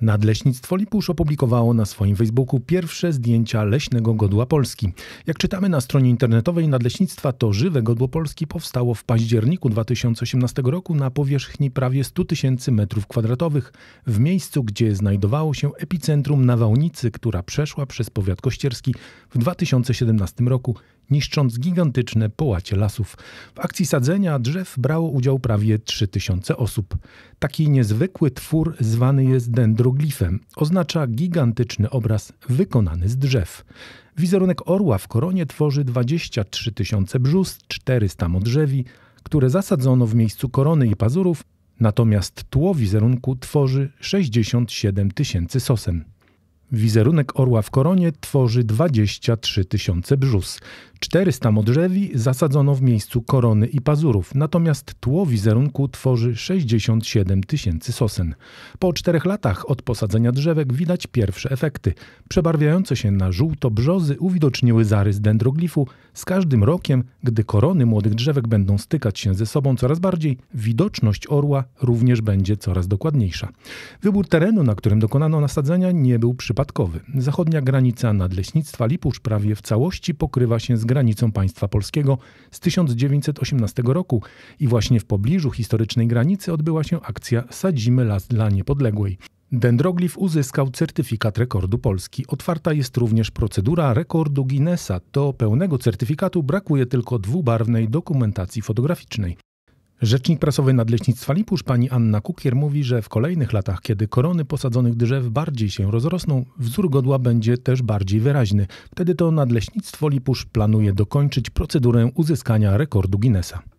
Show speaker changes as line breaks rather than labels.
Nadleśnictwo Lipusz opublikowało na swoim Facebooku pierwsze zdjęcia leśnego godła Polski. Jak czytamy na stronie internetowej Nadleśnictwa, to żywe godło Polski powstało w październiku 2018 roku na powierzchni prawie 100 tysięcy metrów kwadratowych, w miejscu, gdzie znajdowało się epicentrum nawałnicy, która przeszła przez powiat kościerski w 2017 roku niszcząc gigantyczne połacie lasów. W akcji sadzenia drzew brało udział prawie 3000 osób. Taki niezwykły twór zwany jest dendroglifem. Oznacza gigantyczny obraz wykonany z drzew. Wizerunek orła w koronie tworzy 23 tysiące brzus, 400 modrzewi, które zasadzono w miejscu korony i pazurów, natomiast tło wizerunku tworzy 67 tysięcy sosen. Wizerunek orła w koronie tworzy 23 tysiące brzus. 400 modrzewi zasadzono w miejscu korony i pazurów, natomiast tło wizerunku tworzy 67 tysięcy sosen. Po czterech latach od posadzenia drzewek widać pierwsze efekty. Przebarwiające się na żółto brzozy uwidoczniły zarys dendroglifu. Z każdym rokiem, gdy korony młodych drzewek będą stykać się ze sobą coraz bardziej, widoczność orła również będzie coraz dokładniejsza. Wybór terenu, na którym dokonano nasadzenia, nie był przy przypadkowy. Zachodnia granica Nadleśnictwa Lipusz prawie w całości pokrywa się z granicą państwa polskiego z 1918 roku i właśnie w pobliżu historycznej granicy odbyła się akcja Sadzimy las dla niepodległej. Dendroglif uzyskał certyfikat rekordu Polski. Otwarta jest również procedura rekordu Guinnessa. Do pełnego certyfikatu brakuje tylko dwubarwnej dokumentacji fotograficznej. Rzecznik prasowy Nadleśnictwa Lipusz pani Anna Kukier mówi, że w kolejnych latach, kiedy korony posadzonych drzew bardziej się rozrosną, wzór godła będzie też bardziej wyraźny. Wtedy to Nadleśnictwo Lipusz planuje dokończyć procedurę uzyskania rekordu Guinnessa.